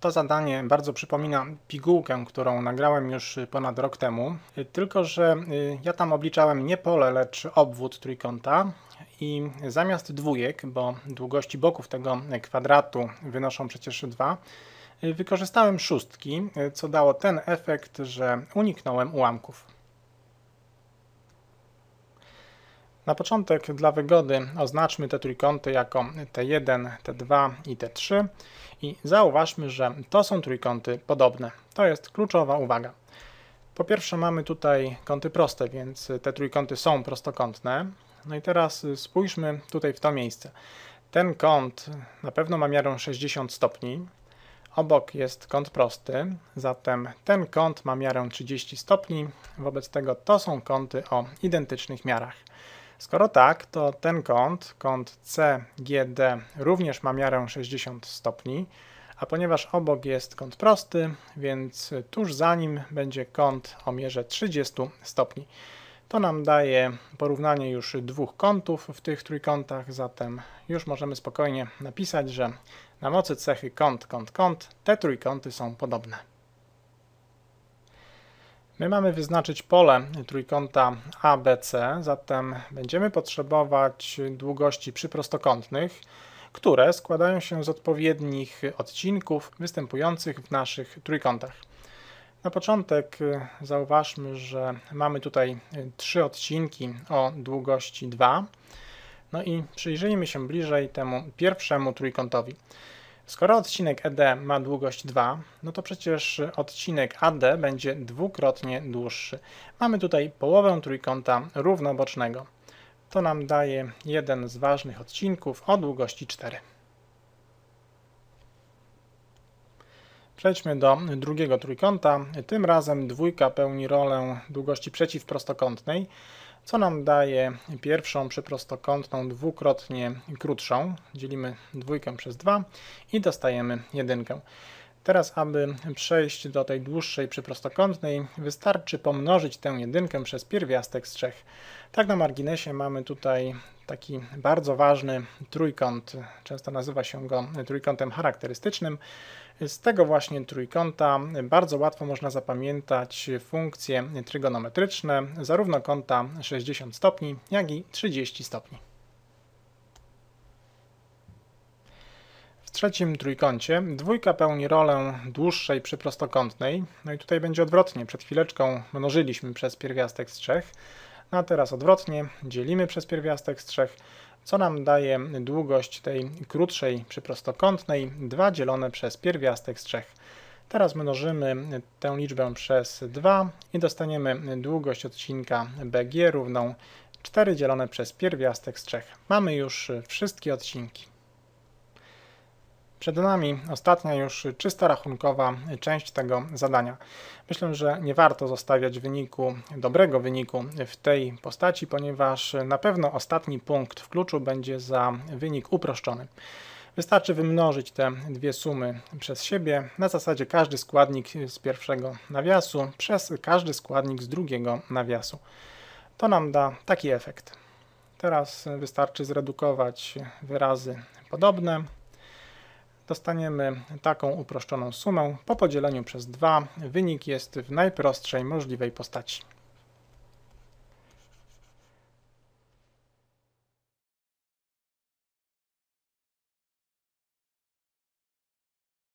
To zadanie bardzo przypomina pigułkę, którą nagrałem już ponad rok temu, tylko że y, ja tam obliczałem nie pole, lecz obwód trójkąta i zamiast dwójek, bo długości boków tego kwadratu wynoszą przecież dwa, y, wykorzystałem szóstki, co dało ten efekt, że uniknąłem ułamków. Na początek dla wygody oznaczmy te trójkąty jako T1, T2 i T3 i zauważmy, że to są trójkąty podobne. To jest kluczowa uwaga. Po pierwsze mamy tutaj kąty proste, więc te trójkąty są prostokątne. No i teraz spójrzmy tutaj w to miejsce. Ten kąt na pewno ma miarę 60 stopni. Obok jest kąt prosty, zatem ten kąt ma miarę 30 stopni, wobec tego to są kąty o identycznych miarach. Skoro tak, to ten kąt, kąt CGD również ma miarę 60 stopni, a ponieważ obok jest kąt prosty, więc tuż za nim będzie kąt o mierze 30 stopni. To nam daje porównanie już dwóch kątów w tych trójkątach, zatem już możemy spokojnie napisać, że na mocy cechy kąt, kąt, kąt te trójkąty są podobne. My mamy wyznaczyć pole trójkąta ABC, zatem będziemy potrzebować długości przyprostokątnych, które składają się z odpowiednich odcinków występujących w naszych trójkątach. Na początek y, zauważmy, że mamy tutaj y, trzy odcinki o długości 2. No i przyjrzyjmy się bliżej temu pierwszemu trójkątowi. Skoro odcinek ED ma długość 2, no to przecież odcinek AD będzie dwukrotnie dłuższy. Mamy tutaj połowę trójkąta równobocznego. To nam daje jeden z ważnych odcinków o długości 4. Przejdźmy do drugiego trójkąta. Tym razem dwójka pełni rolę długości przeciwprostokątnej. prostokątnej co nam daje pierwszą przyprostokątną dwukrotnie krótszą. Dzielimy dwójkę przez 2 i dostajemy jedynkę. Teraz, aby przejść do tej dłuższej przyprostokątnej, wystarczy pomnożyć tę jedynkę przez pierwiastek z trzech. Tak na marginesie mamy tutaj taki bardzo ważny trójkąt, często nazywa się go trójkątem charakterystycznym. Z tego właśnie trójkąta bardzo łatwo można zapamiętać funkcje trygonometryczne, zarówno kąta 60 stopni, jak i 30 stopni. trzecim trójkącie dwójka pełni rolę dłuższej przyprostokątnej. No i tutaj będzie odwrotnie. Przed chwileczką mnożyliśmy przez pierwiastek z trzech, no a teraz odwrotnie dzielimy przez pierwiastek z trzech, co nam daje długość tej krótszej przyprostokątnej 2 dzielone przez pierwiastek z trzech. Teraz mnożymy tę liczbę przez 2 i dostaniemy długość odcinka BG równą 4 dzielone przez pierwiastek z 3. Mamy już wszystkie odcinki. Przed nami ostatnia już czysta rachunkowa część tego zadania. Myślę, że nie warto zostawiać wyniku, dobrego wyniku w tej postaci, ponieważ na pewno ostatni punkt w kluczu będzie za wynik uproszczony. Wystarczy wymnożyć te dwie sumy przez siebie na zasadzie każdy składnik z pierwszego nawiasu przez każdy składnik z drugiego nawiasu. To nam da taki efekt. Teraz wystarczy zredukować wyrazy podobne dostaniemy taką uproszczoną sumę po podzieleniu przez 2. Wynik jest w najprostszej możliwej postaci.